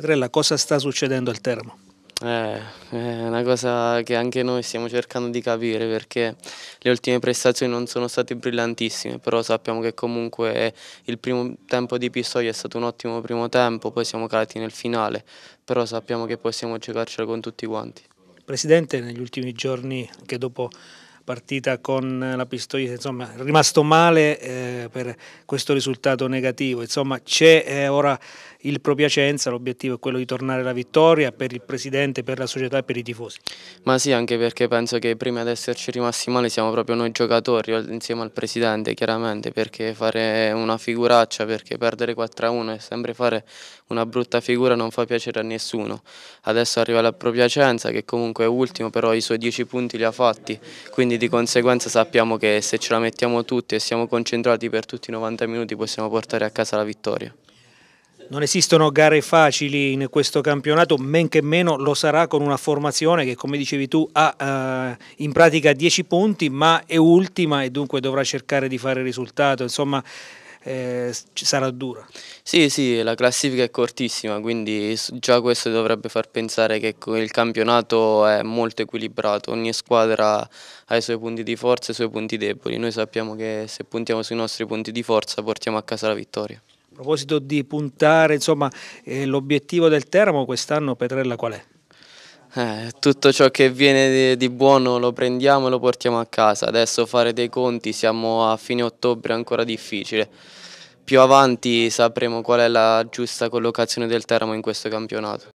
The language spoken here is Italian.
Petrella, cosa sta succedendo al Teramo? Eh, è una cosa che anche noi stiamo cercando di capire perché le ultime prestazioni non sono state brillantissime, però sappiamo che comunque il primo tempo di Pistoia è stato un ottimo primo tempo, poi siamo calati nel finale, però sappiamo che possiamo giocarcela con tutti quanti. Presidente, negli ultimi giorni, anche dopo partita con la Pistoia, insomma, è rimasto male eh, per questo risultato negativo. Insomma, c'è eh, ora il Propiacenza, l'obiettivo è quello di tornare alla vittoria per il Presidente, per la società e per i tifosi. Ma sì, anche perché penso che prima di esserci rimasti male siamo proprio noi giocatori, insieme al Presidente chiaramente, perché fare una figuraccia, perché perdere 4-1 e sempre fare una brutta figura, non fa piacere a nessuno. Adesso arriva la Propiacenza che comunque è ultimo, però i suoi 10 punti li ha fatti, quindi di conseguenza sappiamo che se ce la mettiamo tutti e siamo concentrati per tutti i 90 minuti possiamo portare a casa la vittoria. Non esistono gare facili in questo campionato, men che meno lo sarà con una formazione che come dicevi tu ha eh, in pratica 10 punti ma è ultima e dunque dovrà cercare di fare risultato, insomma eh, sarà dura. Sì, sì, la classifica è cortissima, quindi già questo dovrebbe far pensare che il campionato è molto equilibrato, ogni squadra ha i suoi punti di forza e i suoi punti deboli, noi sappiamo che se puntiamo sui nostri punti di forza portiamo a casa la vittoria proposito di puntare, insomma, eh, l'obiettivo del Teramo quest'anno Petrella qual è? Eh, tutto ciò che viene di, di, buono lo prendiamo e lo portiamo a casa. Adesso fare dei conti, siamo a fine ottobre, ancora difficile. Più avanti sapremo qual è la giusta collocazione del Teramo in questo campionato.